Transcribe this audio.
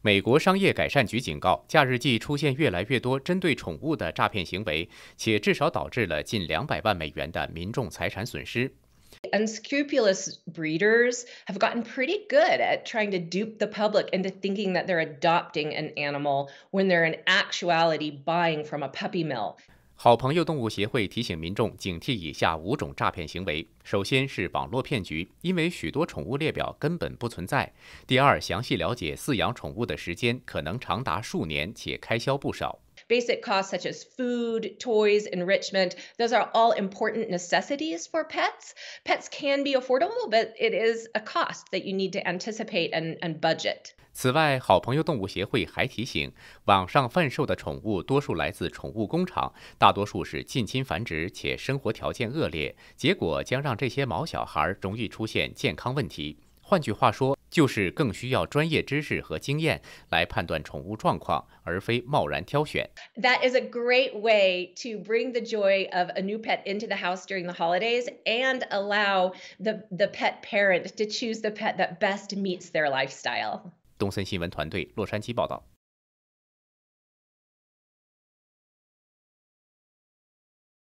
美国商业改善局警告，假日季出现越来越多针对宠物的诈骗行为，且至少导致了近两百万美元的民众财产损失。Unscrupulous breeders have gotten pretty good at trying to dupe the public into thinking that they're adopting an animal when they're in actuality buying from a puppy mill. 好朋友动物协会提醒民众警惕以下五种诈骗行为：首先是网络骗局，因为许多宠物列表根本不存在；第二，详细了解饲养宠物的时间可能长达数年，且开销不少。Basic costs such as food, toys, enrichment. Those are all important necessities for pets. Pets can be affordable, but it is a cost that you need to anticipate and and budget. 此外，好朋友动物协会还提醒，网上贩售的宠物多数来自宠物工厂，大多数是近亲繁殖且生活条件恶劣，结果将让这些毛小孩容易出现健康问题。换句话说，就是更需要专业知识和经验来判断宠物状况，而非贸然挑选。That is a great way to bring the joy of a new pet into the house during the holidays and allow the the pet parent to choose the pet that best meets their lifestyle. 东森新闻团队洛杉矶报道。